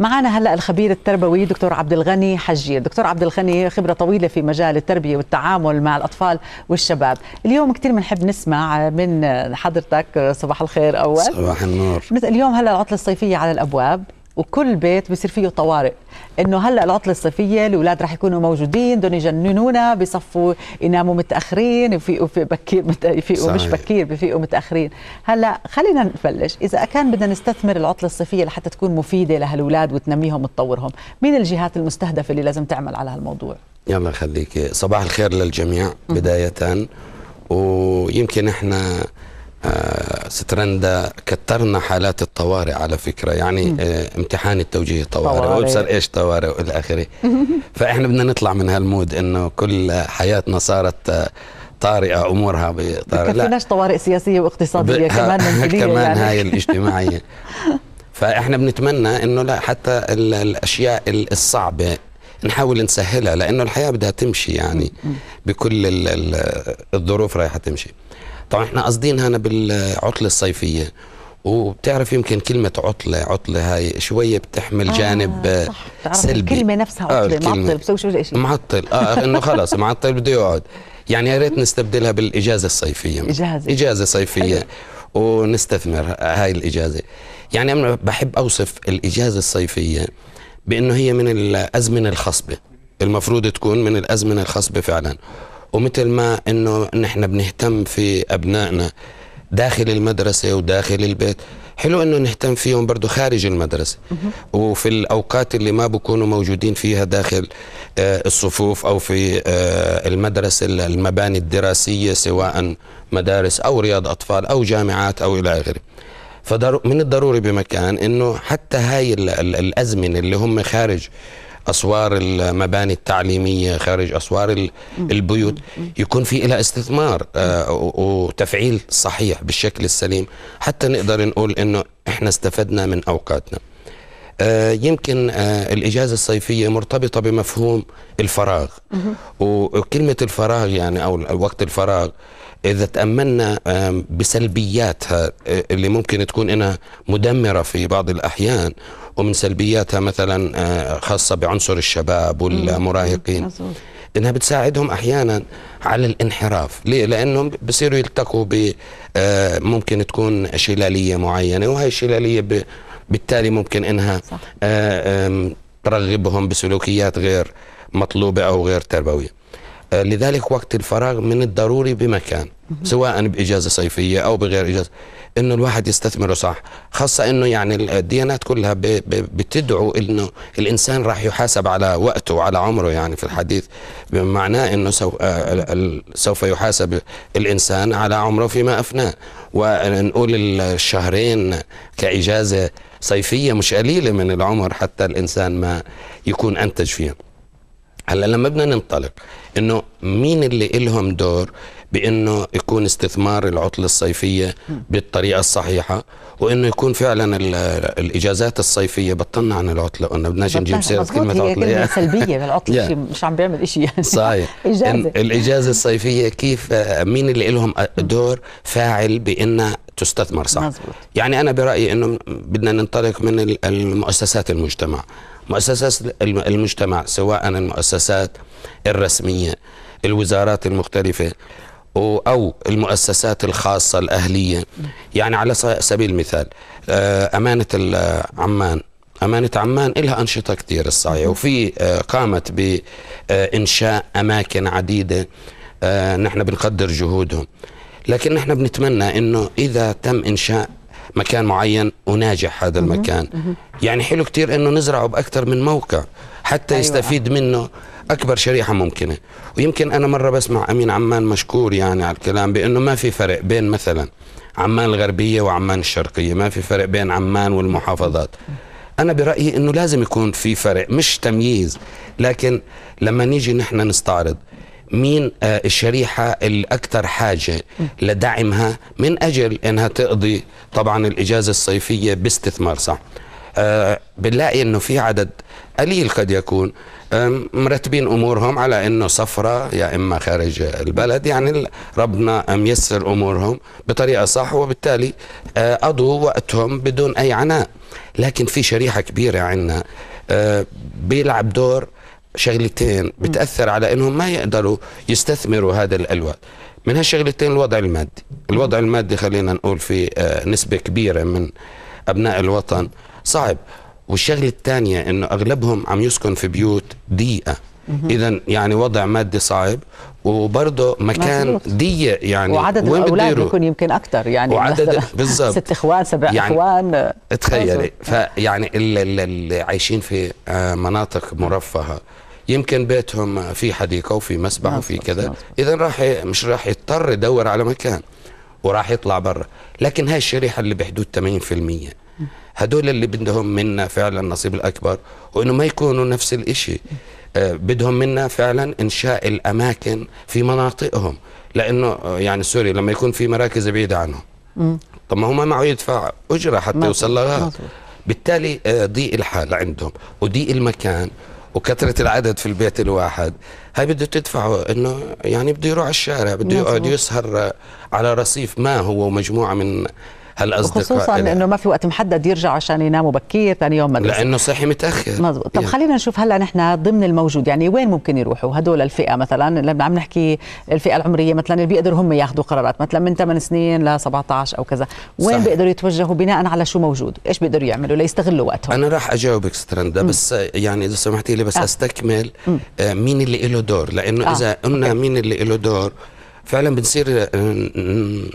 معنا هلا الخبير التربوي دكتور عبد الغني حجي دكتور عبد الغني خبره طويله في مجال التربيه والتعامل مع الاطفال والشباب اليوم كثير بنحب نسمع من حضرتك صباح الخير اول صباح النور مثل اليوم هلا العطله الصيفيه على الابواب وكل بيت بصير فيه طوارئ انه هلا العطله الصيفيه الاولاد رح يكونوا موجودين بدهم يجننونا بصفوا يناموا متاخرين يفيقوا في بكير مت... يفيقوا مش بكير بفيقوا متاخرين هلا خلينا نبلش اذا كان بدنا نستثمر العطله الصيفيه لحتى تكون مفيده لهالولاد وتنميهم وتطورهم مين الجهات المستهدفه اللي لازم تعمل على هالموضوع يلا خليك صباح الخير للجميع بدايه ويمكن احنا آه، سترندا كثرنا حالات الطوارئ على فكره يعني آه، امتحان التوجيه طوارئ وابصر ايش طوارئ والى اخره فاحنا بدنا نطلع من هالمود انه كل حياتنا صارت آه، طارئه امورها بطارئ لا طوارئ سياسيه واقتصاديه كمان منزليه كمان يعني. هاي الاجتماعيه فاحنا بنتمنى انه لا حتى الاشياء الصعبه نحاول نسهلها لانه الحياه بدها تمشي يعني بكل الظروف رايحه تمشي طبعا احنا قاصدين هنا بالعطله الصيفيه وبتعرف يمكن كلمة عطلة عطلة هاي شوية بتحمل آه جانب آه، صح. سلبي الكلمة نفسها عطلة آه معطل بسوي شو شيء معطل اه انه خلاص معطل بده يقعد يعني يا ريت نستبدلها بالاجازة الصيفية اجازة اجازة صيفية حلو. ونستثمر هاي الاجازة يعني انا بحب اوصف الاجازة الصيفية بانه هي من الازمنة الخصبة المفروض تكون من الازمنة الخصبة فعلا ومثل ما انه نحن بنهتم في ابنائنا داخل المدرسه وداخل البيت حلو انه نهتم فيهم برضه خارج المدرسه وفي الاوقات اللي ما بكونوا موجودين فيها داخل آه، الصفوف او في آه، المدرسه المباني الدراسيه سواء مدارس او رياض اطفال او جامعات او الى اخره فمن الضروري بمكان انه حتى هاي الازمنه اللي هم خارج اسوار المباني التعليميه خارج اسوار البيوت يكون في لها استثمار آه، وتفعيل صحيح بالشكل السليم حتى نقدر نقول انه احنا استفدنا من اوقاتنا آه، يمكن آه، الإجازة الصيفية مرتبطة بمفهوم الفراغ وكلمة الفراغ يعني أو وقت الفراغ إذا تأملنا بسلبياتها اللي ممكن تكون إنها مدمرة في بعض الأحيان ومن سلبياتها مثلا آه، خاصة بعنصر الشباب والمراهقين انها بتساعدهم احيانا على الانحراف ليه لانهم بصيروا يلتقوا ب آه، ممكن تكون شلاليه معينه وهي الشلاليه بالتالي ممكن انها آه، ترغبهم بسلوكيات غير مطلوبه او غير تربويه لذلك وقت الفراغ من الضروري بمكان سواء باجازه صيفيه او بغير اجازه انه الواحد يستثمره صح خاصه انه يعني الديانات كلها بتدعو انه الانسان راح يحاسب على وقته وعلى عمره يعني في الحديث بمعناه انه آه، سوف يحاسب الانسان على عمره فيما افناه ونقول الشهرين كاجازه صيفيه مش قليله من العمر حتى الانسان ما يكون انتج فيها هلا لما بدنا ننطلق انه مين اللي لهم دور بانه يكون استثمار العطله الصيفيه بالطريقه الصحيحه وانه يكون فعلا الاجازات الصيفيه بطلنا عن العطله قلنا بدناش نجيب سيره كلمه هي عطله كلمة سلبيه بالعطله شيء مش عم بيعمل شيء يعني صحيح إجازة. الاجازه الصيفيه كيف آه، مين اللي لهم آه، دور فاعل بانها تستثمر صح مزبوط. يعني انا برايي انه بدنا ننطلق من المؤسسات المجتمع مؤسسات المجتمع سواء المؤسسات الرسميه الوزارات المختلفه أو المؤسسات الخاصة الأهلية يعني على سبيل المثال آه، أمانة عمان أمانة عمان لها أنشطة كثير الصحيح وفي آه، قامت بإنشاء أماكن عديدة آه، نحن بنقدر جهودهم لكن نحن بنتمنى أنه إذا تم إنشاء مكان معين وناجح هذا المكان يعني حلو كثير أنه نزرعه بأكثر من موقع حتى أيوة. يستفيد منه اكبر شريحه ممكنه ويمكن انا مره بسمع امين عمان مشكور يعني على الكلام بانه ما في فرق بين مثلا عمان الغربيه وعمان الشرقيه ما في فرق بين عمان والمحافظات انا برايي انه لازم يكون في فرق مش تمييز لكن لما نيجي نحن نستعرض مين آه، الشريحة الأكثر حاجة لدعمها من أجل أنها تقضي طبعا الإجازة الصيفية باستثمار صح آه، بنلاقي أنه في عدد قليل قد يكون مرتبين امورهم على انه سفره يا اما خارج البلد يعني ربنا ميسر امورهم بطريقه صح وبالتالي قضوا آه، وقتهم بدون اي عناء لكن في شريحه كبيره عندنا آه، بيلعب دور شغلتين بتاثر على انهم ما يقدروا يستثمروا هذا الالوان من هالشغلتين الوضع المادي الوضع المادي خلينا نقول في آه، نسبه كبيره من ابناء الوطن صعب والشغله الثانيه انه اغلبهم عم يسكن في بيوت ضيقه اذا يعني وضع مادي صعب وبرضه مكان ضيق يعني وعدد الاولاد بيكون يمكن اكثر يعني وعدد بالضبط ست اخوان سبع يعني اخوان تخيلي فيعني اللي, اللي عايشين في آه، مناطق مرفهه يمكن بيتهم في حديقه وفي مسبح وفي كذا اذا راح مش راح يضطر يدور على مكان وراح يطلع برا لكن هاي الشريحه اللي بحدود 80% هدول اللي بدهم منا فعلا النصيب الأكبر وإنه ما يكونوا نفس الإشي آه، بدهم منا فعلا إنشاء الأماكن في مناطقهم لأنه آه، يعني سوري لما يكون في مراكز بعيدة عنهم طب ما هم معه يدفع أجرة حتى يوصل لها بالتالي آه، ضيق الحال عندهم وضيق المكان وكثرة العدد في البيت الواحد هاي بده تدفعه انه يعني بده يروح على الشارع بده يقعد يسهر على رصيف ما هو ومجموعة من هل أصدقاء خصوصا انه ما في وقت محدد يرجع عشان يناموا بكير ثاني يوم مدرسة لانه صحي متاخر مزبوط طب يعني. خلينا نشوف هلا نحن ضمن الموجود يعني وين ممكن يروحوا هدول الفئه مثلا لما عم نحكي الفئه العمريه مثلا اللي بيقدروا هم ياخذوا قرارات مثلا من 8 سنين ل 17 او كذا وين بيقدروا يتوجهوا بناء على شو موجود ايش بيقدروا يعملوا ليستغلوا وقتهم انا راح اجاوبك سترندا بس يعني اذا سمحتي لي بس آه. استكمل آه. مين اللي له دور لانه آه. اذا قلنا مين اللي له دور فعلا بنصير آه،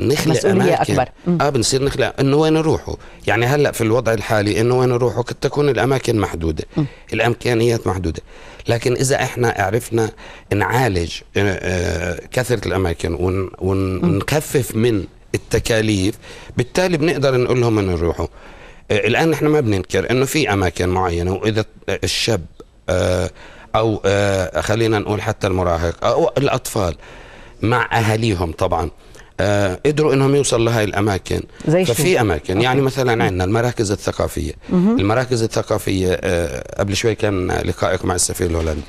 نخلق مسؤولية أماكن أكبر اه بنصير نخلق انه وين نروحوا يعني هلا في الوضع الحالي انه وين نروحوا قد تكون الاماكن محدودة م. الامكانيات محدودة لكن اذا احنا عرفنا نعالج آه، آه، كثرة الاماكن ونخفف من التكاليف بالتالي بنقدر نقول لهم انه يروحوا الان احنا ما بننكر انه في اماكن معينه واذا الشاب او خلينا نقول حتى المراهق او الاطفال مع اهاليهم طبعا آه قدروا انهم يوصلوا لهي الاماكن زي ففي شو. اماكن يعني مثلا عندنا المراكز الثقافيه مم. المراكز الثقافيه آه قبل شوي كان لقائك مع السفير الهولندي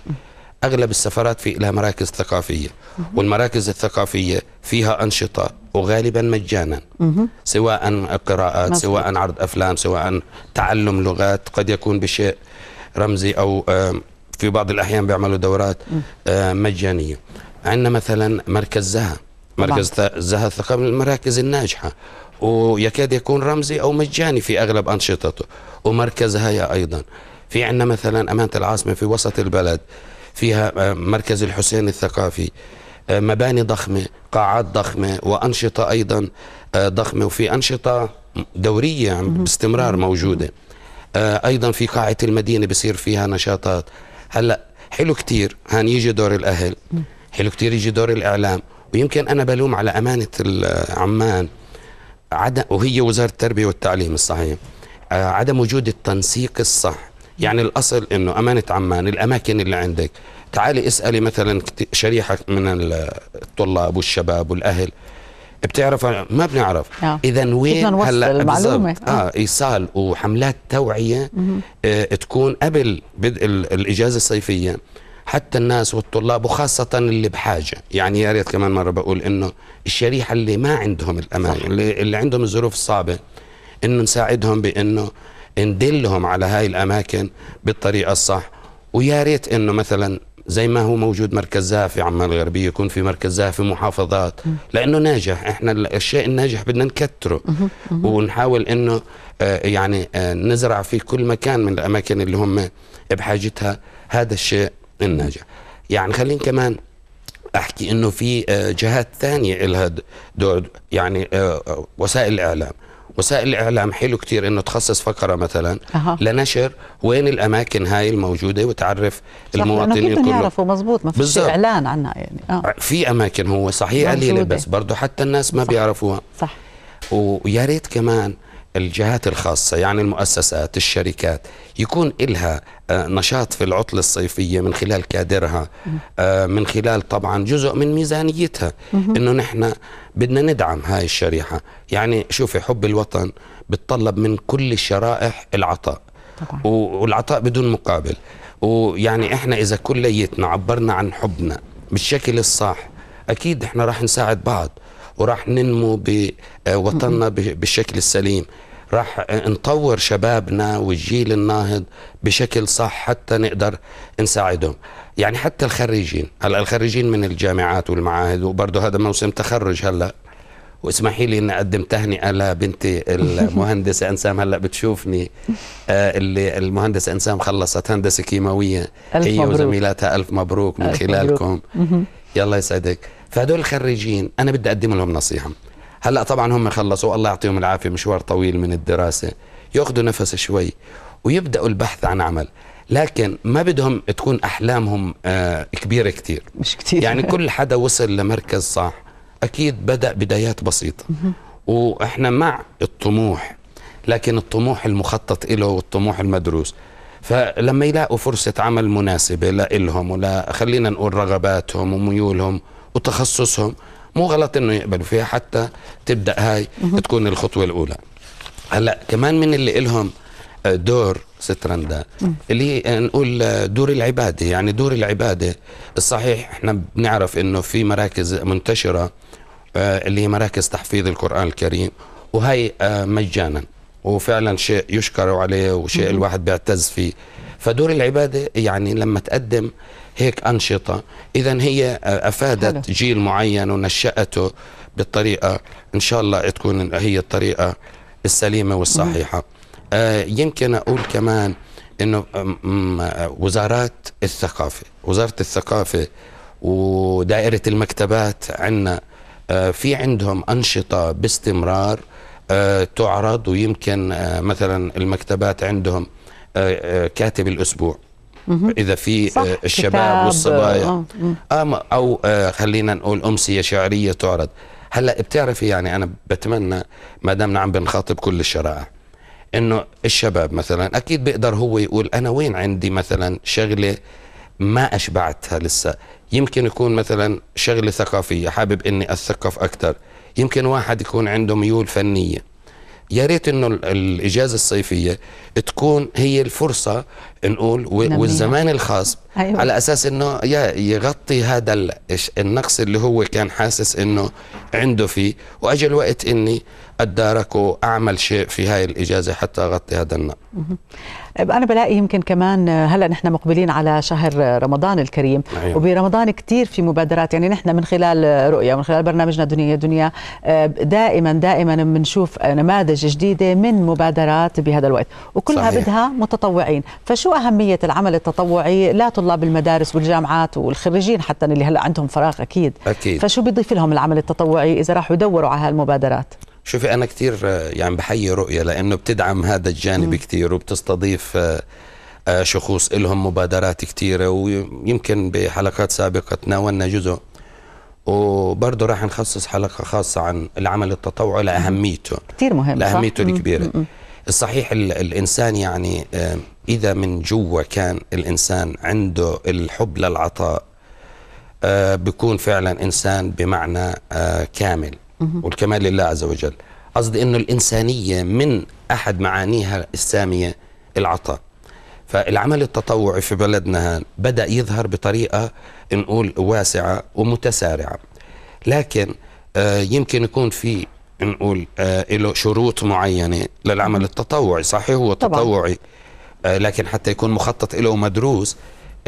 اغلب السفارات في لها مراكز ثقافيه مم. والمراكز الثقافيه فيها انشطه وغالبا مجانا مم. سواء قراءات مصر. سواء عرض افلام سواء تعلم لغات قد يكون بشيء رمزي او آه في بعض الاحيان بيعملوا دورات مجانيه عندنا مثلا مركز زها مركز زها الثقافي من المراكز الناجحة ويكاد يكون رمزي أو مجاني في أغلب أنشطته ومركز هيا أيضا في عندنا مثلا أمانة العاصمة في وسط البلد فيها آه، مركز الحسين الثقافي آه، مباني ضخمة قاعات ضخمة وأنشطة أيضا آه، ضخمة وفي أنشطة دورية باستمرار موجودة أيضا في قاعة المدينة بصير فيها نشاطات هلأ حلو كتير هان يجي دور الأهل حلو يجي دور الاعلام ويمكن انا بلوم على امانه عمان عدم وهي وزاره التربيه والتعليم الصحيح آه، عدم وجود التنسيق الصح يعني الاصل انه امانه عمان الاماكن اللي عندك تعالي اسالي مثلا شريحه من الطلاب والشباب والاهل بتعرف ما بنعرف آه. اذا وين هلا المعلومه آه. اه ايصال وحملات توعيه آه تكون قبل بدء الاجازه الصيفيه حتى الناس والطلاب وخاصة اللي بحاجة يعني يا ريت كمان مرة بقول إنه الشريحة اللي ما عندهم الأمان اللي, اللي عندهم الظروف الصعبة إنه نساعدهم بإنه ندلهم على هاي الأماكن بالطريقة الصح ويا ريت إنه مثلا زي ما هو موجود مركز في عمان الغربيه يكون في مركز زاه في محافظات لانه ناجح احنا الشيء الناجح بدنا نكتره ونحاول انه آه، يعني آه، نزرع في كل مكان من الاماكن اللي هم بحاجتها هذا الشيء الناجح يعني خليني كمان احكي انه في آه، جهات ثانيه لها دور يعني آه، آه، وسائل الاعلام وسائل الاعلام حلو كتير انه تخصص فقره مثلا أه. لنشر وين الاماكن هاي الموجوده وتعرف المواطنين كلهم يعرفوا مزبوط ما فيش اعلان عنها يعني آه. في اماكن هو صحيح قليله بس برضه حتى الناس ما صح. بيعرفوها صح ويا ريت كمان الجهات الخاصة يعني المؤسسات الشركات يكون إلها آه، نشاط في العطلة الصيفية من خلال كادرها آه، من خلال طبعا جزء من ميزانيتها إنه نحن بدنا ندعم هاي الشريحة يعني شوفي حب الوطن بتطلب من كل الشرائح العطاء طبعا. والعطاء بدون مقابل ويعني إحنا إذا كليتنا عبرنا عن حبنا بالشكل الصح أكيد إحنا راح نساعد بعض وراح ننمو بوطننا آه، بالشكل السليم راح آه، نطور شبابنا والجيل الناهض بشكل صح حتى نقدر نساعدهم يعني حتى الخريجين هلا الخريجين من الجامعات والمعاهد وبرضه هذا موسم تخرج هلا واسمحي لي اني اقدم تهنئه لبنتي المهندسه انسام هلا بتشوفني آه، اللي المهندسه انسام خلصت هندسه كيماويه هي وزميلاتها الف مبروك من خلالكم يا الله يسعدك فهدول الخريجين انا بدي اقدم لهم نصيحه هلا طبعا هم خلصوا الله يعطيهم العافيه مشوار طويل من الدراسه ياخذوا نفس شوي ويبداوا البحث عن عمل لكن ما بدهم تكون احلامهم آه كبيره كثير مش كثير يعني كل حدا وصل لمركز صح اكيد بدا بدايات بسيطه واحنا مع الطموح لكن الطموح المخطط له والطموح المدروس فلما يلاقوا فرصة عمل مناسبة لإلهم ولا خلينا نقول رغباتهم وميولهم وتخصصهم مو غلط انه يقبلوا فيها حتى تبدا هاي تكون الخطوه الاولى هلا كمان من اللي لهم آه، دور سترندا اللي آه، نقول آه، دور العباده يعني دور العباده الصحيح احنا بنعرف انه في مراكز منتشره اللي هي مراكز تحفيظ القران الكريم وهي مجانا وفعلا شيء يشكر عليه وشيء الواحد بيعتز فيه فدور العباده يعني لما تقدم هيك انشطه اذا هي افادت حلو. جيل معين ونشاته بالطريقه ان شاء الله تكون هي الطريقه السليمه والصحيحه آه يمكن اقول كمان انه وزارات الثقافه وزاره الثقافه ودائره المكتبات عندنا آه، في عندهم انشطه باستمرار آه، تعرض ويمكن آه، مثلا المكتبات عندهم آه، كاتب الاسبوع اذا في الشباب والصبايا او خلينا نقول امسيه شعريه تعرض هلا بتعرفي يعني انا بتمنى ما دامنا عم بنخاطب كل الشرائع انه الشباب مثلا اكيد بيقدر هو يقول انا وين عندي مثلا شغله ما اشبعتها لسه يمكن يكون مثلا شغله ثقافيه حابب اني اثقف اكثر يمكن واحد يكون عنده ميول فنيه يا ريت انه الاجازه الصيفيه تكون هي الفرصه نقول والزمان الخاص أيوة. على اساس انه يغطي هذا النقص اللي هو كان حاسس انه عنده فيه واجى الوقت اني اتدارك واعمل شيء في هاي الاجازه حتى اغطي هذا النقص انا بلاقي يمكن كمان هلا نحن مقبلين على شهر رمضان الكريم أيوة. وبرمضان كثير في مبادرات يعني نحن من خلال رؤيا من خلال برنامجنا دنيا دنيا آه، دائما دائما بنشوف نماذج جديده من مبادرات بهذا الوقت وكلها صحيح. بدها متطوعين فشو اهميه العمل التطوعي لا طلاب المدارس والجامعات والخريجين حتى اللي هلا عندهم فراغ اكيد اكيد فشو بيضيف لهم العمل التطوعي اذا راحوا يدوروا على هالمبادرات شوفي انا كثير آه، يعني بحيي رؤيه لانه بتدعم هذا الجانب م. وبتستضيف آه، آه، شخوص لهم مبادرات كثيره ويمكن بحلقات سابقة تناولنا جزء وبرضه راح نخصص حلقة خاصة عن العمل التطوعي لأهميته كثير مهم لأهميته صح؟ الكبيرة م. الصحيح الإنسان يعني إذا من جوا كان الإنسان عنده الحب للعطاء بكون فعلا إنسان بمعنى كامل والكمال لله عز وجل قصدي انه الانسانيه من احد معانيها الساميه العطاء فالعمل التطوعي في بلدنا بدا يظهر بطريقه نقول واسعه ومتسارعه لكن آه، يمكن يكون في نقول آه، له شروط معينه للعمل التطوعي صحيح هو طبعا. تطوعي آه، لكن حتى يكون مخطط له ومدروس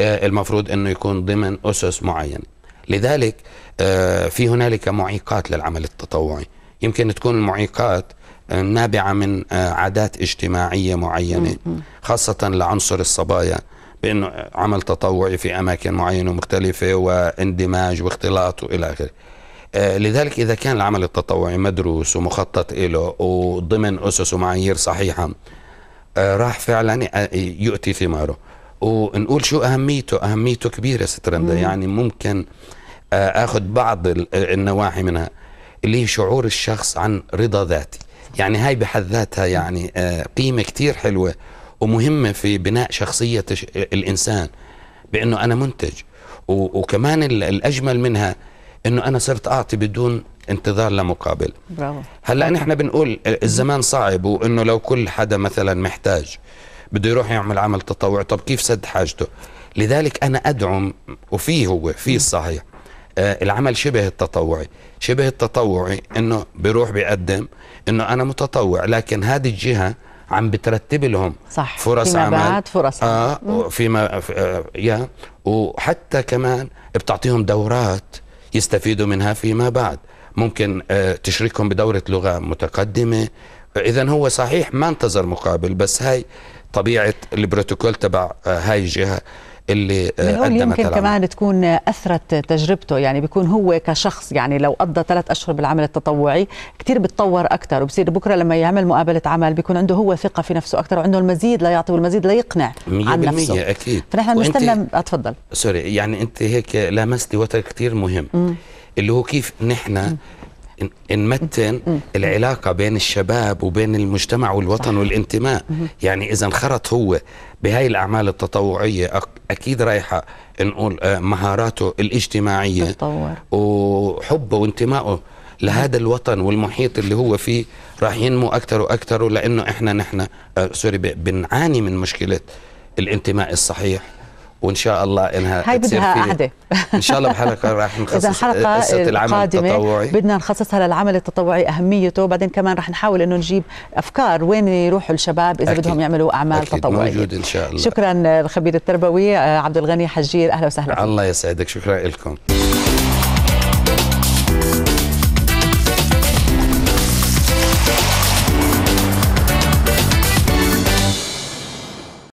المفروض انه يكون ضمن اسس معينه لذلك آه، في هنالك معيقات للعمل التطوعي يمكن تكون المعيقات آه، نابعة من آه، عادات اجتماعية معينة خاصة لعنصر الصبايا بأنه عمل تطوعي في أماكن معينة مختلفة واندماج واختلاط وإلى آخره لذلك إذا كان العمل التطوعي مدروس ومخطط له وضمن أسس ومعايير صحيحة راح فعلا يؤتي ثماره ونقول شو أهميته أهميته كبيرة سترندا يعني ممكن آه، اخذ بعض النواحي منها اللي هي شعور الشخص عن رضا ذاتي يعني هاي بحد ذاتها يعني آه، قيمه كثير حلوه ومهمه في بناء شخصيه الانسان بانه انا منتج وكمان الاجمل منها انه انا صرت اعطي بدون انتظار لمقابل برافو هلا نحن بنقول الزمان صعب وانه لو كل حدا مثلا محتاج بده يروح يعمل عمل تطوع طب كيف سد حاجته لذلك انا ادعم وفيه هو فيه الصحيح آه، العمل شبه التطوعي شبه التطوعي انه بيروح بيقدم انه انا متطوع لكن هذه الجهه عم بترتب لهم صح. فرص فيما عمل بعد فرص اه فيما آه يا وحتى كمان بتعطيهم دورات يستفيدوا منها فيما بعد ممكن آه تشركهم بدوره لغه متقدمه اذا هو صحيح ما انتظر مقابل بس هاي طبيعه البروتوكول تبع آه هاي الجهه اللي آه، قدمتها يمكن كمان تكون اثرت تجربته يعني بيكون هو كشخص يعني لو قضى ثلاث اشهر بالعمل التطوعي كثير بتطور اكثر وبصير بكره لما يعمل مقابله عمل بيكون عنده هو ثقه في نفسه اكثر وعنده المزيد ليعطي والمزيد ليقنع عن نفسه اكيد فنحن بنستنى اتفضل سوري يعني انت هيك لامستي وتر كثير مهم م. اللي هو كيف نحن نمتن العلاقة بين الشباب وبين المجتمع والوطن صح. والانتماء يعني إذا انخرط هو بهاي الأعمال التطوعية اكيد رايحه نقول آه، مهاراته الاجتماعيه تتطور وحبه وانتمائه لهذا الوطن والمحيط اللي هو فيه راح ينمو اكثر واكثر لانه احنا نحن آه، سوري بنعاني من مشكله الانتماء الصحيح وان شاء الله انها هاي بدها قعده ان شاء الله بحلقه راح نخصص اذا الحلقه العمل التطوعي بدنا نخصصها للعمل التطوعي اهميته بعدين كمان راح نحاول انه نجيب افكار وين يروحوا الشباب اذا أكيد. بدهم يعملوا اعمال أكيد تطوعيه موجود ان شاء الله شكرا الخبير التربوي آه، عبد الغني حجير اهلا وسهلا الله يسعدك شكرا لكم